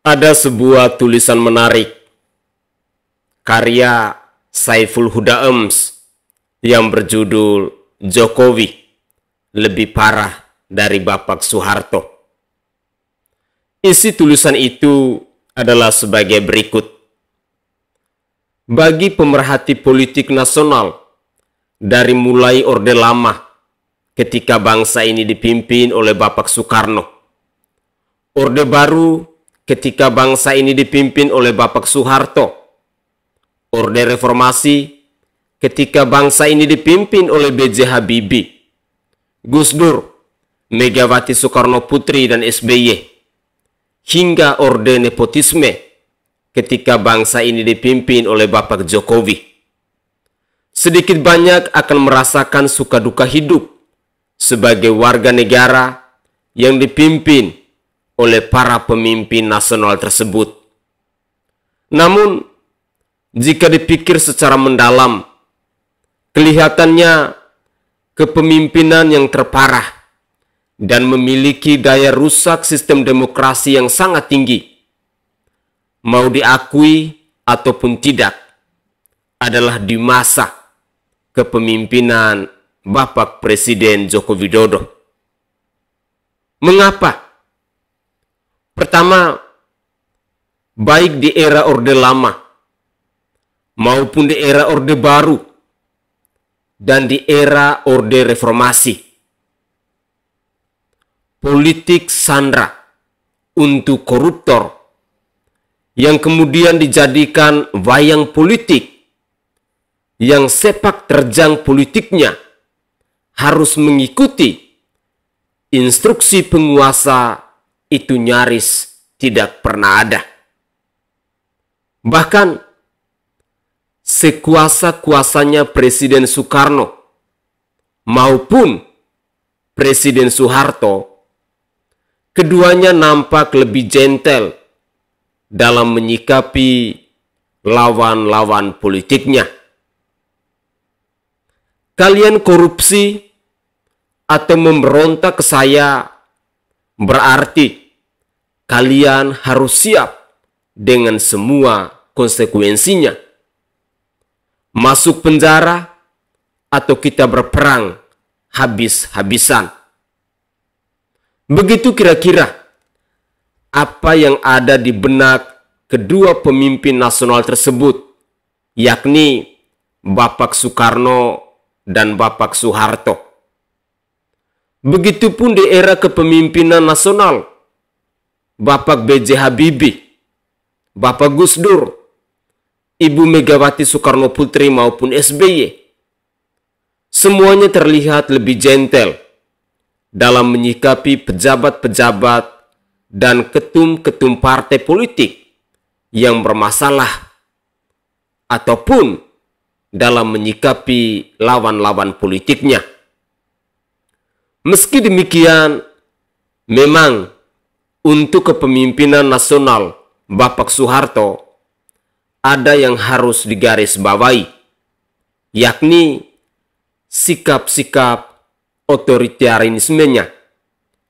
ada sebuah tulisan menarik karya Saiful Huda Ems yang berjudul Jokowi lebih parah dari Bapak Soeharto. Isi tulisan itu adalah sebagai berikut. Bagi pemerhati politik nasional dari mulai Orde Lama ketika bangsa ini dipimpin oleh Bapak Soekarno, Orde Baru ketika bangsa ini dipimpin oleh Bapak Soeharto. Orde Reformasi ketika bangsa ini dipimpin oleh B.J. Habibie. Gus Dur, Megawati Soekarno Putri dan SBY. Hingga orde nepotisme ketika bangsa ini dipimpin oleh Bapak Jokowi. Sedikit banyak akan merasakan suka duka hidup sebagai warga negara yang dipimpin oleh para pemimpin nasional tersebut. Namun, jika dipikir secara mendalam, kelihatannya kepemimpinan yang terparah dan memiliki daya rusak sistem demokrasi yang sangat tinggi, mau diakui ataupun tidak, adalah di masa kepemimpinan Bapak Presiden Joko Widodo. Mengapa? Pertama, baik di era Orde Lama maupun di era Orde Baru dan di era Orde Reformasi. Politik sandra untuk koruptor yang kemudian dijadikan wayang politik yang sepak terjang politiknya harus mengikuti instruksi penguasa itu nyaris tidak pernah ada. Bahkan sekuasa-kuasanya Presiden Soekarno maupun Presiden Soeharto, keduanya nampak lebih jentel dalam menyikapi lawan-lawan politiknya. Kalian korupsi atau memberontak ke saya berarti kalian harus siap dengan semua konsekuensinya. Masuk penjara atau kita berperang habis-habisan. Begitu kira-kira apa yang ada di benak kedua pemimpin nasional tersebut, yakni Bapak Soekarno dan Bapak Soeharto. Begitupun di era kepemimpinan nasional Bapak B.J. Habibie, Bapak Gus Dur, Ibu Megawati Soekarno Putri maupun SBY. Semuanya terlihat lebih jentel dalam menyikapi pejabat-pejabat dan ketum-ketum partai politik yang bermasalah ataupun dalam menyikapi lawan-lawan politiknya. Meski demikian, memang untuk kepemimpinan nasional Bapak Soeharto ada yang harus digarisbawahi, yakni sikap-sikap otoritarianismenya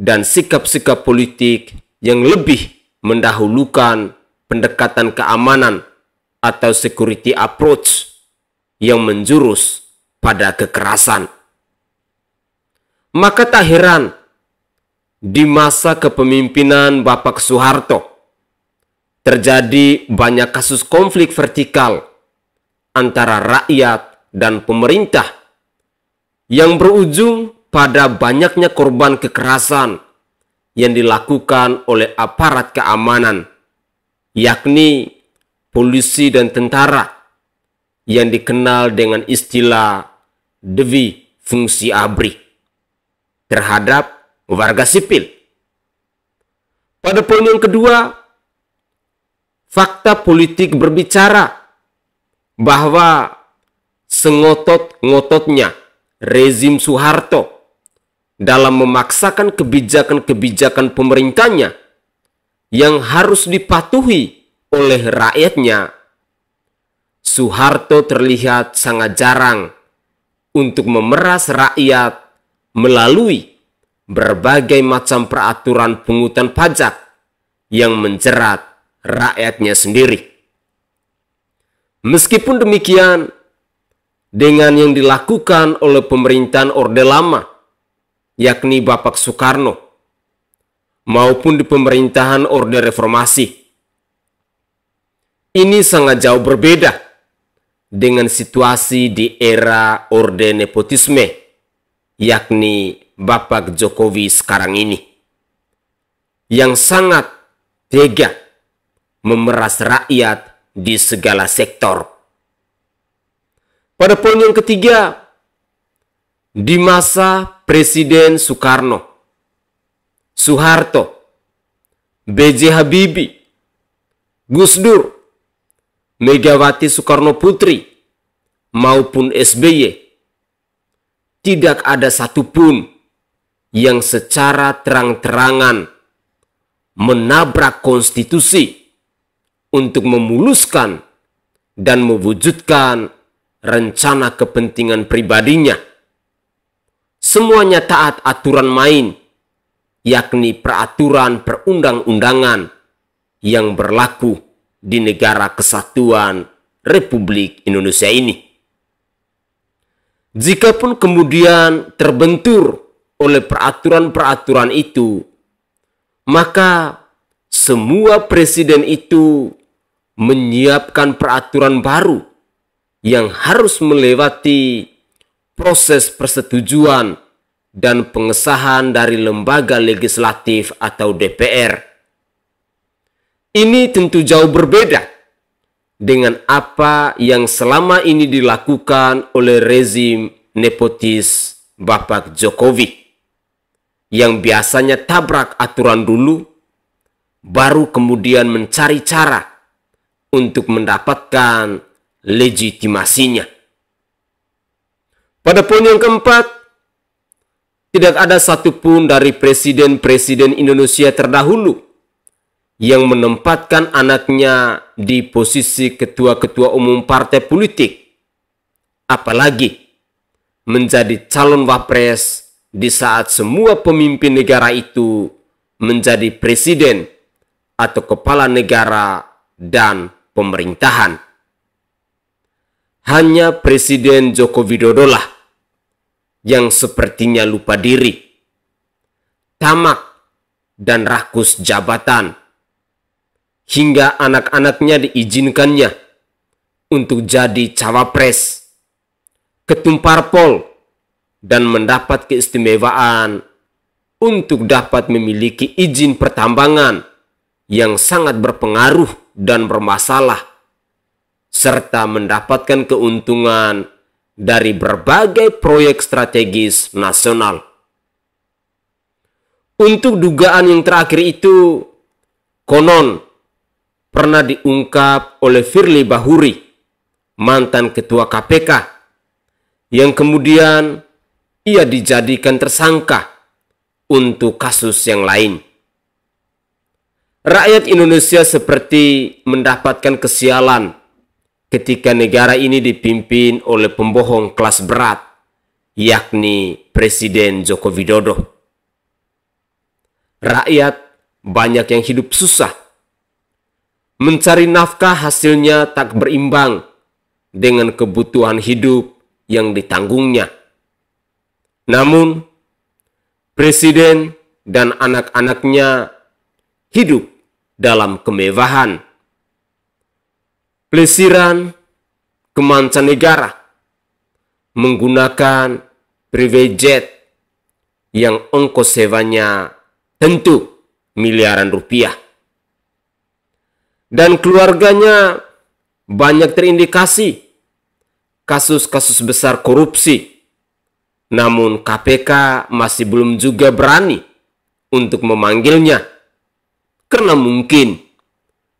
dan sikap-sikap politik yang lebih mendahulukan pendekatan keamanan atau security approach yang menjurus pada kekerasan. Maka tak heran di masa kepemimpinan Bapak Soeharto terjadi banyak kasus konflik vertikal antara rakyat dan pemerintah yang berujung pada banyaknya korban kekerasan yang dilakukan oleh aparat keamanan, yakni polisi dan tentara yang dikenal dengan istilah devi fungsi abri terhadap warga sipil. Pada poin yang kedua, fakta politik berbicara bahwa sengotot-ngototnya rezim Soeharto dalam memaksakan kebijakan-kebijakan pemerintahnya yang harus dipatuhi oleh rakyatnya, Soeharto terlihat sangat jarang untuk memeras rakyat melalui berbagai macam peraturan pungutan pajak yang menjerat rakyatnya sendiri. Meskipun demikian, dengan yang dilakukan oleh pemerintahan Orde Lama, yakni Bapak Soekarno, maupun di pemerintahan Orde Reformasi, ini sangat jauh berbeda dengan situasi di era Orde Nepotisme, yakni Bapak Jokowi sekarang ini yang sangat tega memeras rakyat di segala sektor. Pada poin yang ketiga, di masa Presiden Soekarno, Soeharto, B.J. Habibie, Gus Dur, Megawati Soekarno Putri, maupun SBY, tidak ada satupun yang secara terang-terangan menabrak konstitusi untuk memuluskan dan mewujudkan rencana kepentingan pribadinya. Semuanya taat aturan main, yakni peraturan perundang-undangan yang berlaku di negara kesatuan Republik Indonesia ini. Jikapun kemudian terbentur oleh peraturan-peraturan itu, maka semua presiden itu menyiapkan peraturan baru yang harus melewati proses persetujuan dan pengesahan dari lembaga legislatif atau DPR. Ini tentu jauh berbeda dengan apa yang selama ini dilakukan oleh rezim nepotis Bapak Jokowi yang biasanya tabrak aturan dulu, baru kemudian mencari cara untuk mendapatkan legitimasinya. Pada poin yang keempat, tidak ada satupun dari presiden-presiden Indonesia terdahulu yang menempatkan anaknya di posisi ketua-ketua umum partai politik, apalagi menjadi calon wapres di saat semua pemimpin negara itu menjadi presiden atau kepala negara dan pemerintahan. Hanya Presiden Joko Widodo lah yang sepertinya lupa diri, tamak dan rakus jabatan. Hingga anak-anaknya diizinkannya untuk jadi cawapres, ketumpar pol, dan mendapat keistimewaan untuk dapat memiliki izin pertambangan yang sangat berpengaruh dan bermasalah, serta mendapatkan keuntungan dari berbagai proyek strategis nasional. Untuk dugaan yang terakhir itu, konon pernah diungkap oleh Firly Bahuri, mantan ketua KPK, yang kemudian ia dijadikan tersangka untuk kasus yang lain. Rakyat Indonesia seperti mendapatkan kesialan ketika negara ini dipimpin oleh pembohong kelas berat, yakni Presiden Joko Widodo. Rakyat banyak yang hidup susah. Mencari nafkah hasilnya tak berimbang dengan kebutuhan hidup yang ditanggungnya. Namun, presiden dan anak-anaknya hidup dalam kemewahan, pelesiran ke mancanegara menggunakan private jet yang ongkos sewanya tentu miliaran rupiah. Dan keluarganya banyak terindikasi kasus-kasus besar korupsi namun KPK masih belum juga berani untuk memanggilnya karena mungkin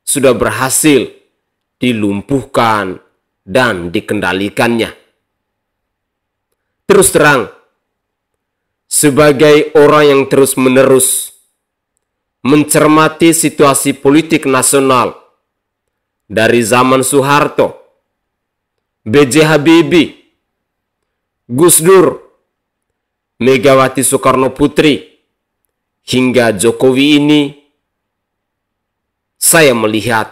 sudah berhasil dilumpuhkan dan dikendalikannya. Terus terang, sebagai orang yang terus-menerus mencermati situasi politik nasional dari zaman Soeharto, B.J. Habibie, Gus Dur, Megawati Soekarno Putri hingga Jokowi ini, saya melihat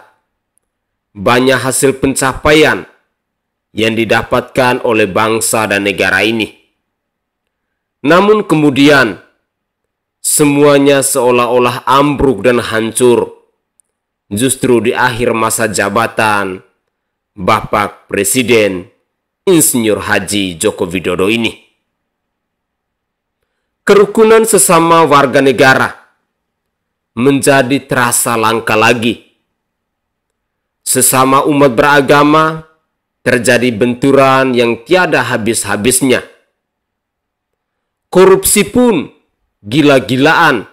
banyak hasil pencapaian yang didapatkan oleh bangsa dan negara ini. Namun kemudian, semuanya seolah-olah ambruk dan hancur. Justru di akhir masa jabatan, Bapak Presiden Insinyur Haji Joko Widodo ini kerukunan sesama warga negara menjadi terasa langka lagi. Sesama umat beragama terjadi benturan yang tiada habis-habisnya. Korupsi pun gila-gilaan.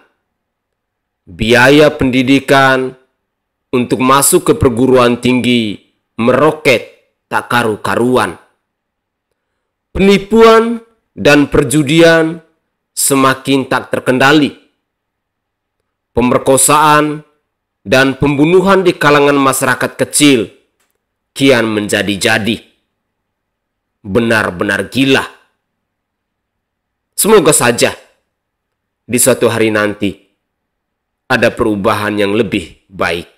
Biaya pendidikan untuk masuk ke perguruan tinggi meroket tak karu-karuan. Penipuan dan perjudian semakin tak terkendali. Pemerkosaan dan pembunuhan di kalangan masyarakat kecil kian menjadi-jadi. Benar-benar gila. Semoga saja di suatu hari nanti ada perubahan yang lebih baik.